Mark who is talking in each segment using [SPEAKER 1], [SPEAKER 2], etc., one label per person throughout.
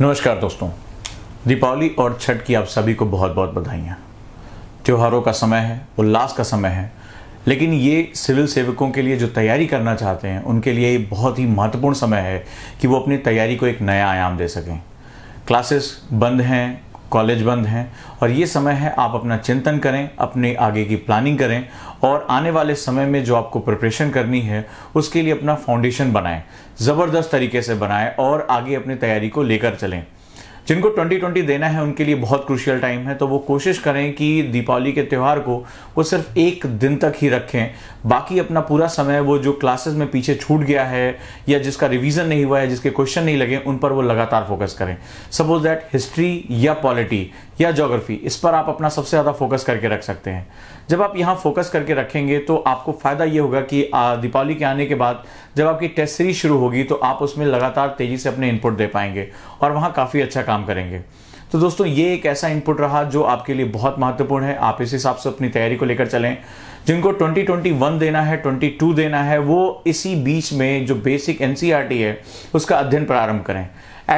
[SPEAKER 1] नमस्कार दोस्तों दीपावली और छठ की आप सभी को बहुत बहुत बधाइयाँ त्योहारों का समय है उल्लास का समय है लेकिन ये सिविल सेवकों के लिए जो तैयारी करना चाहते हैं उनके लिए ये बहुत ही महत्वपूर्ण समय है कि वो अपनी तैयारी को एक नया आयाम दे सकें क्लासेस बंद हैं कॉलेज बंद हैं और ये समय है आप अपना चिंतन करें अपने आगे की प्लानिंग करें और आने वाले समय में जो आपको प्रिपरेशन करनी है उसके लिए अपना फाउंडेशन बनाएं ज़बरदस्त तरीके से बनाएं और आगे अपनी तैयारी को लेकर चलें जिनको 2020 देना है उनके लिए बहुत क्रूशियल टाइम है तो वो कोशिश करें कि दीपावली के त्यौहार को वो सिर्फ एक दिन तक ही रखें बाकी अपना पूरा समय वो जो क्लासेस में पीछे छूट गया है या जिसका रिविजन नहीं हुआ है जिसके क्वेश्चन नहीं लगे उन पर वो लगातार फोकस करें सपोज दैट हिस्ट्री या पॉलिटी या जोग्राफी इस पर आप अपना सबसे ज़्यादा फोकस करके रख सकते हैं जब आप यहाँ फोकस करके रखेंगे तो आपको फ़ायदा ये होगा कि दीपावली के आने के बाद जब आपकी टेस्ट सीरीज शुरू होगी तो आप उसमें लगातार तेज़ी से अपने इनपुट दे पाएंगे और वहां काफ़ी अच्छा काम काम करेंगे तो दोस्तों ये एक ऐसा इनपुट रहा जो आपके लिए बहुत महत्वपूर्ण है आप इस हिसाब से अपनी तैयारी को लेकर चलें जिनको 2021 देना है 22 देना है वो इसी बीच में जो बेसिक एन e है उसका अध्ययन प्रारंभ करें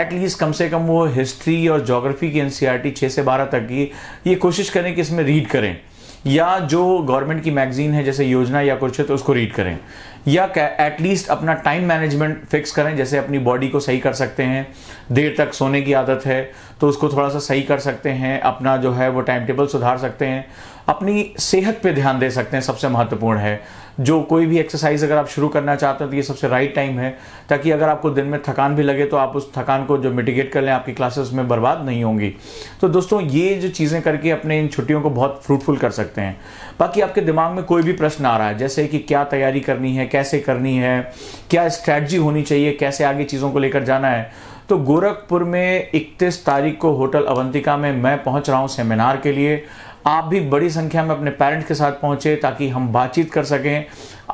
[SPEAKER 1] एटलीस्ट कम से कम वो हिस्ट्री और जोग्राफी की एन e छः से बारह तक की ये कोशिश करें कि इसमें रीड करें या जो गवर्नमेंट की मैगजीन है जैसे योजना या कुछ है तो उसको रीड करें या एटलीस्ट अपना टाइम मैनेजमेंट फिक्स करें जैसे अपनी बॉडी को सही कर सकते हैं देर तक सोने की आदत है तो उसको थोड़ा सा सही कर सकते हैं अपना जो है वो टाइम टेबल सुधार सकते हैं अपनी सेहत पे ध्यान दे सकते हैं सबसे महत्वपूर्ण है जो कोई भी एक्सरसाइज अगर आप शुरू करना चाहते हो तो ये सबसे राइट टाइम है ताकि अगर आपको दिन में थकान भी लगे तो आप उस थकान को जो मिटिगेट कर लें आपकी क्लासेस में बर्बाद नहीं होंगी तो दोस्तों ये जो चीज़ें करके अपने इन छुट्टियों को बहुत फ्रूटफुल कर सकते हैं बाकी आपके दिमाग में कोई भी प्रश्न आ रहा है जैसे कि क्या तैयारी करनी है कैसे करनी है क्या स्ट्रैटी होनी चाहिए कैसे आगे चीज़ों को लेकर जाना है तो गोरखपुर में 31 तारीख को होटल अवंतिका में मैं पहुंच रहा हूं सेमिनार के लिए आप भी बड़ी संख्या में अपने पेरेंट के साथ पहुंचे ताकि हम बातचीत कर सकें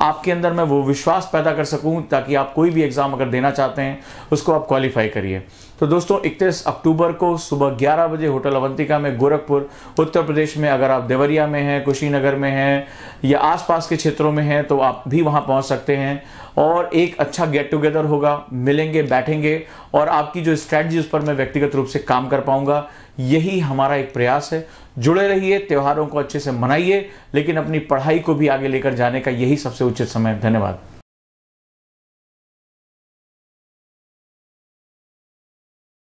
[SPEAKER 1] आपके अंदर मैं वो विश्वास पैदा कर सकूं ताकि आप कोई भी एग्ज़ाम अगर देना चाहते हैं उसको आप क्वालिफाई करिए तो दोस्तों 31 अक्टूबर को सुबह 11 बजे होटल अवंतिका में गोरखपुर उत्तर प्रदेश में अगर आप देवरिया में हैं कुशीनगर में हैं या आसपास के क्षेत्रों में हैं तो आप भी वहां पहुंच सकते हैं और एक अच्छा गेट टुगेदर होगा मिलेंगे बैठेंगे और आपकी जो स्ट्रैटजी उस पर मैं व्यक्तिगत रूप से काम कर पाऊंगा यही हमारा एक प्रयास है जुड़े रहिए त्योहारों को अच्छे से मनाइए लेकिन अपनी पढ़ाई को भी आगे लेकर जाने का यही सबसे उचित समय धन्यवाद